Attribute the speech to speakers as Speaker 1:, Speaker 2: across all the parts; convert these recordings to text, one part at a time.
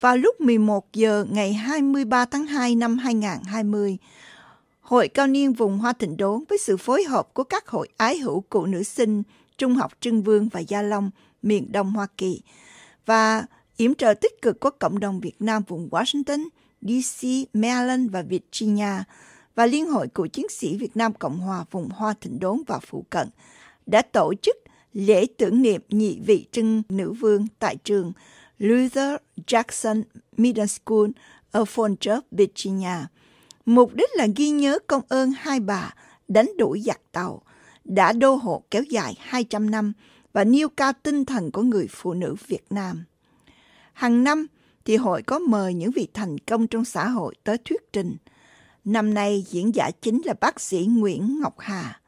Speaker 1: vào lúc 11 giờ ngày 23 tháng 2 năm 2020. Hội Cao niên vùng Hoa Thịnh Đốn với sự phối hợp của các hội ái hữu cụ nữ sinh Trung học Trưng Vương và Gia Long, miền Đông Hoa Kỳ và yểm trợ tích cực của cộng đồng Việt Nam vùng Washington, DC, Maryland và Virginia và Liên hội Cựu Chiến sĩ Việt Nam Cộng hòa vùng Hoa Thịnh Đốn và phụ cận đã tổ chức lễ tưởng niệm nhị vị trưng nữ vương tại trường Luther Jackson Middle School ở Fallbrook, Virginia. Mục đích là ghi nhớ công ơn hai bà đánh đuổi giặc tàu, đã đô hộ kéo dài 200 năm và nêu cao tinh thần của người phụ nữ Việt Nam. Hàng năm thì hội có mời những vị thành công trong xã hội tới thuyết trình. Năm nay diễn giả chính là bác sĩ Nguyễn Ngọc Hà.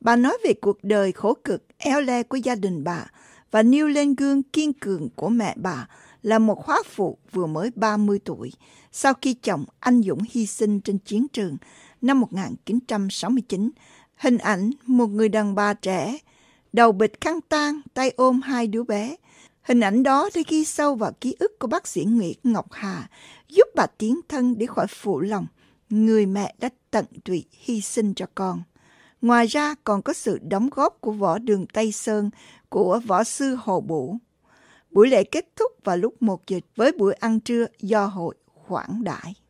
Speaker 1: Bà nói về cuộc đời khổ cực, eo le của gia đình bà – và nêu lên gương kiên cường của mẹ bà là một khóa phụ vừa mới 30 tuổi sau khi chồng anh dũng hy sinh trên chiến trường năm 1969. Hình ảnh một người đàn bà trẻ, đầu bịch khăn tang, tay ôm hai đứa bé. Hình ảnh đó đã ghi sâu vào ký ức của bác sĩ Nguyễn Ngọc Hà, giúp bà tiến thân để khỏi phụ lòng người mẹ đã tận tụy hy sinh cho con. Ngoài ra còn có sự đóng góp của võ đường Tây Sơn của võ sư Hồ Bủ. Buổi lễ kết thúc vào lúc 1 giờ với buổi ăn trưa do hội khoản đại.